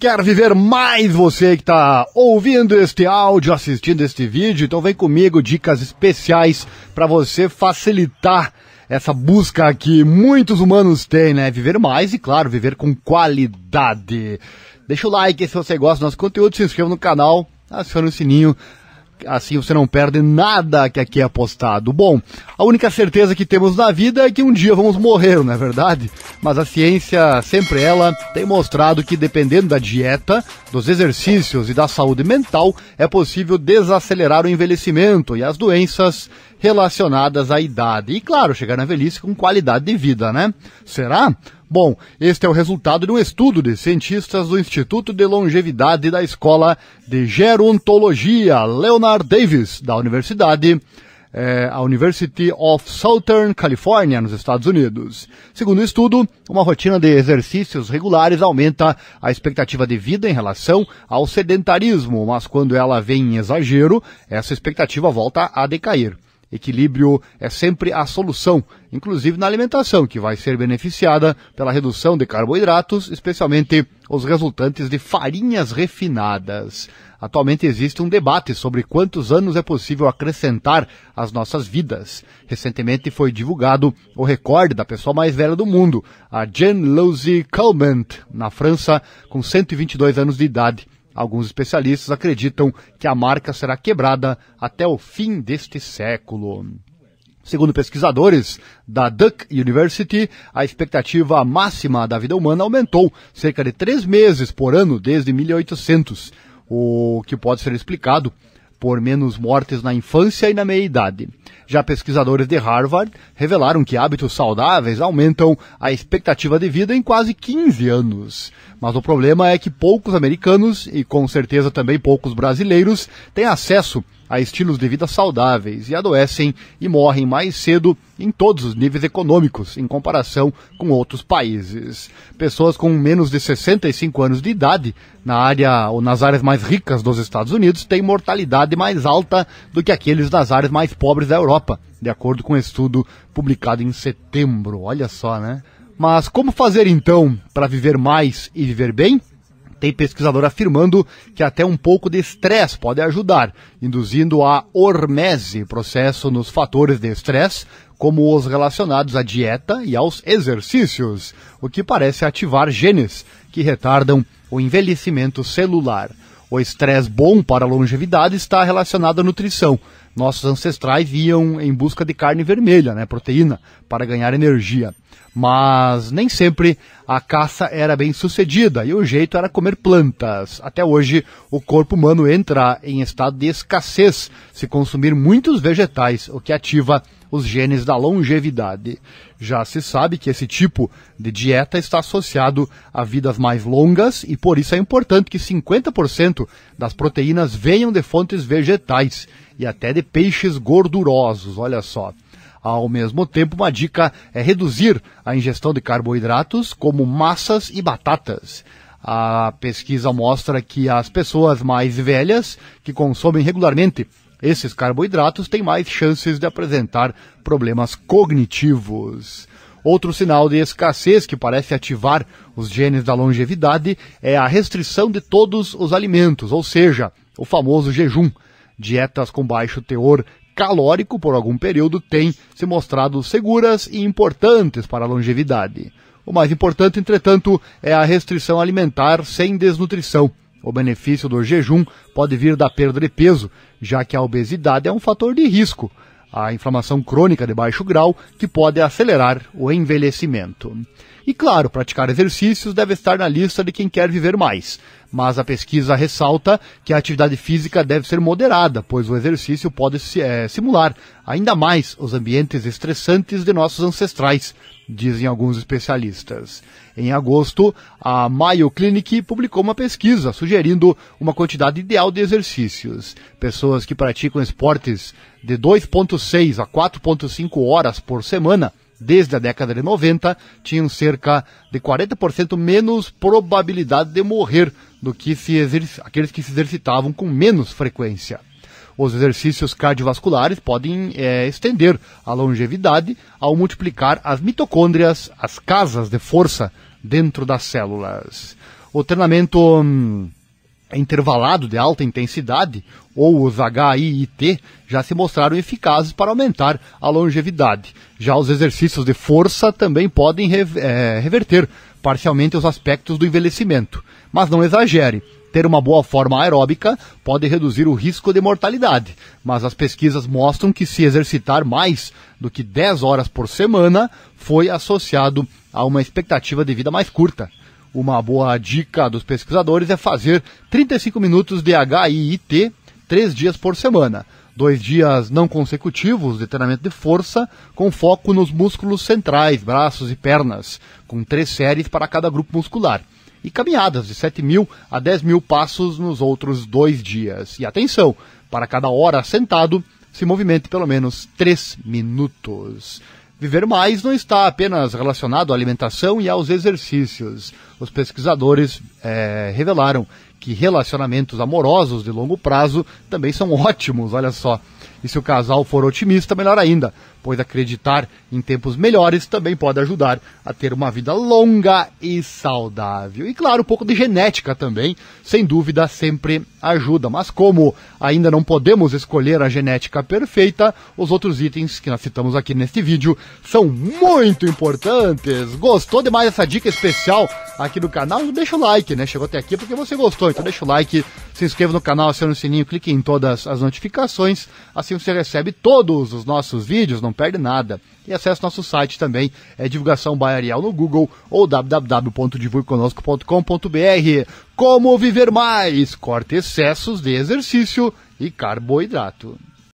Quer viver mais você que está ouvindo este áudio, assistindo este vídeo? Então vem comigo dicas especiais para você facilitar essa busca que muitos humanos têm, né? Viver mais e, claro, viver com qualidade. Deixa o like se você gosta do nosso conteúdo, se inscreva no canal, aciona o sininho, assim você não perde nada que aqui é apostado. Bom, a única certeza que temos na vida é que um dia vamos morrer, não é verdade? Mas a ciência, sempre ela, tem mostrado que dependendo da dieta, dos exercícios e da saúde mental, é possível desacelerar o envelhecimento e as doenças relacionadas à idade. E claro, chegar na velhice com qualidade de vida, né? Será? Bom, este é o resultado de um estudo de cientistas do Instituto de Longevidade da Escola de Gerontologia Leonard Davis, da Universidade é, a University of Southern California, nos Estados Unidos. Segundo o estudo, uma rotina de exercícios regulares aumenta a expectativa de vida em relação ao sedentarismo, mas quando ela vem em exagero, essa expectativa volta a decair. Equilíbrio é sempre a solução, inclusive na alimentação, que vai ser beneficiada pela redução de carboidratos, especialmente os resultantes de farinhas refinadas. Atualmente existe um debate sobre quantos anos é possível acrescentar às nossas vidas. Recentemente foi divulgado o recorde da pessoa mais velha do mundo, a Jean Louise Calment, na França, com 122 anos de idade. Alguns especialistas acreditam que a marca será quebrada até o fim deste século. Segundo pesquisadores da Duck University, a expectativa máxima da vida humana aumentou cerca de três meses por ano desde 1800, o que pode ser explicado por menos mortes na infância e na meia-idade. Já pesquisadores de Harvard revelaram que hábitos saudáveis aumentam a expectativa de vida em quase 15 anos. Mas o problema é que poucos americanos, e com certeza também poucos brasileiros, têm acesso a estilos de vida saudáveis e adoecem e morrem mais cedo em todos os níveis econômicos, em comparação com outros países. Pessoas com menos de 65 anos de idade, na área ou nas áreas mais ricas dos Estados Unidos, têm mortalidade mais alta do que aqueles nas áreas mais pobres da Europa, de acordo com um estudo publicado em setembro. Olha só, né? Mas como fazer então para viver mais e viver bem? Tem pesquisador afirmando que até um pouco de estresse pode ajudar, induzindo a hormese, processo nos fatores de estresse, como os relacionados à dieta e aos exercícios, o que parece ativar genes que retardam o envelhecimento celular. O estresse bom para a longevidade está relacionado à nutrição, nossos ancestrais iam em busca de carne vermelha, né, proteína, para ganhar energia. Mas nem sempre a caça era bem sucedida e o jeito era comer plantas. Até hoje, o corpo humano entra em estado de escassez se consumir muitos vegetais, o que ativa os genes da longevidade. Já se sabe que esse tipo de dieta está associado a vidas mais longas e por isso é importante que 50% das proteínas venham de fontes vegetais e até de peixes gordurosos, olha só. Ao mesmo tempo, uma dica é reduzir a ingestão de carboidratos, como massas e batatas. A pesquisa mostra que as pessoas mais velhas, que consomem regularmente esses carboidratos, têm mais chances de apresentar problemas cognitivos. Outro sinal de escassez que parece ativar os genes da longevidade é a restrição de todos os alimentos, ou seja, o famoso jejum Dietas com baixo teor calórico por algum período têm se mostrado seguras e importantes para a longevidade. O mais importante, entretanto, é a restrição alimentar sem desnutrição. O benefício do jejum pode vir da perda de peso, já que a obesidade é um fator de risco a inflamação crônica de baixo grau, que pode acelerar o envelhecimento. E claro, praticar exercícios deve estar na lista de quem quer viver mais, mas a pesquisa ressalta que a atividade física deve ser moderada, pois o exercício pode é, simular ainda mais os ambientes estressantes de nossos ancestrais, dizem alguns especialistas. Em agosto, a Mayo Clinic publicou uma pesquisa sugerindo uma quantidade ideal de exercícios. Pessoas que praticam esportes de 2,6 a 4,5 horas por semana desde a década de 90 tinham cerca de 40% menos probabilidade de morrer do que se aqueles que se exercitavam com menos frequência. Os exercícios cardiovasculares podem é, estender a longevidade ao multiplicar as mitocôndrias, as casas de força dentro das células. O treinamento hum, intervalado de alta intensidade, ou os HIIT, já se mostraram eficazes para aumentar a longevidade. Já os exercícios de força também podem é, reverter parcialmente os aspectos do envelhecimento. Mas não exagere. Ter uma boa forma aeróbica pode reduzir o risco de mortalidade, mas as pesquisas mostram que se exercitar mais do que 10 horas por semana foi associado a uma expectativa de vida mais curta. Uma boa dica dos pesquisadores é fazer 35 minutos de HIIT três dias por semana dois dias não consecutivos de treinamento de força, com foco nos músculos centrais, braços e pernas, com três séries para cada grupo muscular. E caminhadas de 7 mil a 10 mil passos nos outros dois dias. E atenção, para cada hora sentado, se movimente pelo menos 3 minutos. Viver mais não está apenas relacionado à alimentação e aos exercícios. Os pesquisadores é, revelaram que relacionamentos amorosos de longo prazo também são ótimos, olha só. E se o casal for otimista, melhor ainda, pois acreditar em tempos melhores também pode ajudar a ter uma vida longa e saudável. E claro, um pouco de genética também, sem dúvida, sempre ajuda. Mas como ainda não podemos escolher a genética perfeita, os outros itens que nós citamos aqui neste vídeo são muito importantes. Gostou demais essa dica especial aqui no canal? Deixa o like, né? Chegou até aqui porque você gostou, então deixa o like, se inscreva no canal, aciona o sininho, clique em todas as notificações, assista assim você recebe todos os nossos vídeos, não perde nada. E acesse nosso site também, é divulgação baiarial no Google ou www.divulgueconosco.com.br. Como viver mais? Corta excessos de exercício e carboidrato.